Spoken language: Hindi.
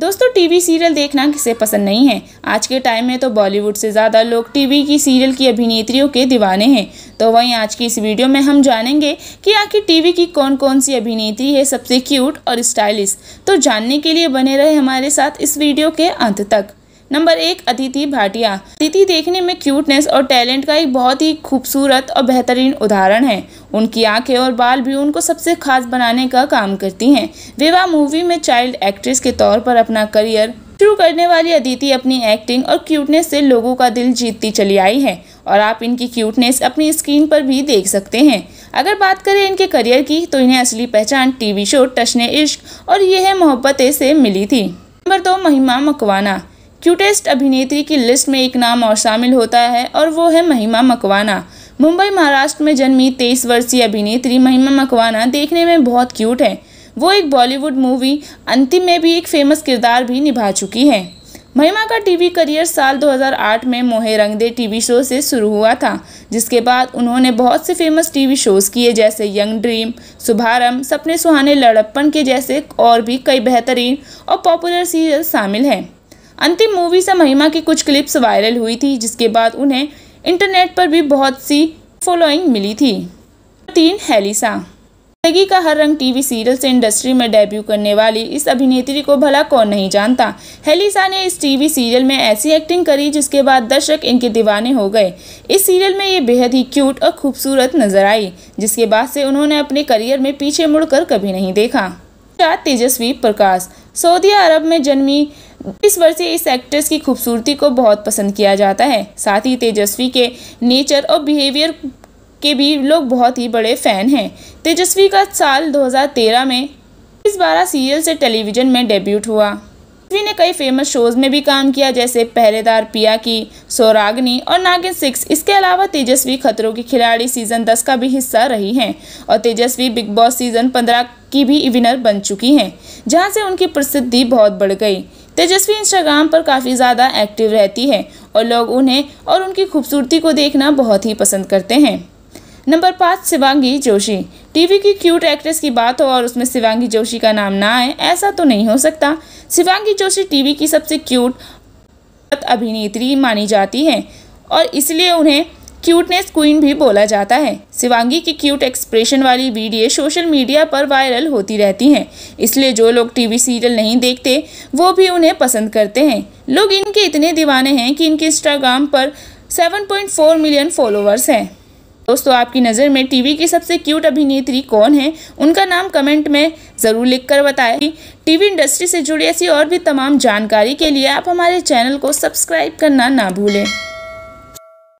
दोस्तों टीवी सीरियल देखना किसे पसंद नहीं है आज के टाइम में तो बॉलीवुड से ज़्यादा लोग टीवी की सीरियल की अभिनेत्रियों के दीवाने हैं तो वहीं आज की इस वीडियो में हम जानेंगे कि आखिर टीवी की कौन कौन सी अभिनेत्री है सबसे क्यूट और स्टाइलिश तो जानने के लिए बने रहे हमारे साथ इस वीडियो के अंत तक नंबर एक अदिति भाटिया अदिति देखने में क्यूटनेस और टैलेंट का एक बहुत ही खूबसूरत और बेहतरीन उदाहरण है उनकी आंखें और बाल भी उनको सबसे खास बनाने का काम करती हैं विवाह मूवी में चाइल्ड एक्ट्रेस के तौर पर अपना करियर शुरू करने वाली अदिति अपनी एक्टिंग और क्यूटनेस से लोगों का दिल जीतती चली आई है और आप इनकी क्यूटनेस अपनी स्क्रीन पर भी देख सकते हैं अगर बात करें इनके करियर की तो इन्हें असली पहचान टीवी शो टशने इश्क और यह मोहब्बतें से मिली थी नंबर दो महिमा मकवाना क्यूटेस्ट अभिनेत्री की लिस्ट में एक नाम और शामिल होता है और वो है महिमा मकवाना मुंबई महाराष्ट्र में जन्मी तेईस वर्षीय अभिनेत्री महिमा मकवाना देखने में बहुत क्यूट है वो एक बॉलीवुड मूवी अंतिम में भी एक फेमस किरदार भी निभा चुकी हैं महिमा का टीवी करियर साल 2008 में मोहे रंगदे टीवी शो से शुरू हुआ था जिसके बाद उन्होंने बहुत से फेमस टीवी शोज किए जैसे यंग ड्रीम शुभारम सपने सुहाने लड़प्पन के जैसे और भी कई बेहतरीन और पॉपुलर सीरियल शामिल हैं अंतिम मूवी से महिमा की कुछ क्लिप्स वायरल हुई थी जिसके बाद उन्हें इंटरनेट पर भी बहुत सी फॉलोइंग मिली थी तीन हेलिसा जिंदगी का हर रंग टीवी सीरियल से इंडस्ट्री में डेब्यू करने वाली इस अभिनेत्री को भला कौन नहीं जानता हेलिसा ने इस टीवी सीरियल में ऐसी एक्टिंग करी जिसके बाद दर्शक इनके दीवाने हो गए इस सीरियल में ये बेहद ही क्यूट और खूबसूरत नजर आई जिसके बाद से उन्होंने अपने करियर में पीछे मुड़कर कभी नहीं देखा तेजस्वी प्रकाश सऊदी अरब में जन्मी इस वर्ष से इस एक्ट्रेस की खूबसूरती को बहुत पसंद किया जाता है साथ ही तेजस्वी के नेचर और बिहेवियर के भी लोग बहुत ही बड़े फ़ैन हैं तेजस्वी का साल 2013 में इस बारह सीरियल से टेलीविज़न में डेब्यूट हुआ तेजस्वी ने कई फेमस शोज़ में भी काम किया जैसे पहरेदार पिया की सौरागनी और नागिन सिक्स इसके अलावा तेजस्वी खतरों की खिलाड़ी सीज़न दस का भी हिस्सा रही हैं और तेजस्वी बिग बॉस सीज़न पंद्रह की भी विनर बन चुकी हैं जहां से उनकी प्रसिद्धि बहुत बढ़ गई तेजस्वी इंस्टाग्राम पर काफ़ी ज़्यादा एक्टिव रहती है और लोग उन्हें और उनकी खूबसूरती को देखना बहुत ही पसंद करते हैं नंबर पाँच शिवांगी जोशी टीवी की क्यूट एक्ट्रेस की बात हो और उसमें शिवांगी जोशी का नाम ना आए ऐसा तो नहीं हो सकता शिवांगी जोशी टीवी की सबसे क्यूट अभिनेत्री मानी जाती हैं और इसलिए उन्हें क्यूटनेस क्वीन भी बोला जाता है शिवांगी की क्यूट एक्सप्रेशन वाली वीडियो सोशल मीडिया पर वायरल होती रहती हैं इसलिए जो लोग टीवी सीरियल नहीं देखते वो भी उन्हें पसंद करते हैं लोग इनके इतने दीवाने हैं कि इनके इंस्टाग्राम पर 7.4 मिलियन फॉलोअर्स हैं दोस्तों आपकी नज़र में टीवी की सबसे क्यूट अभिनेत्री कौन है उनका नाम कमेंट में ज़रूर लिखकर बताएं टीवी इंडस्ट्री से जुड़ी ऐसी और भी तमाम जानकारी के लिए आप हमारे चैनल को सब्सक्राइब करना ना भूलें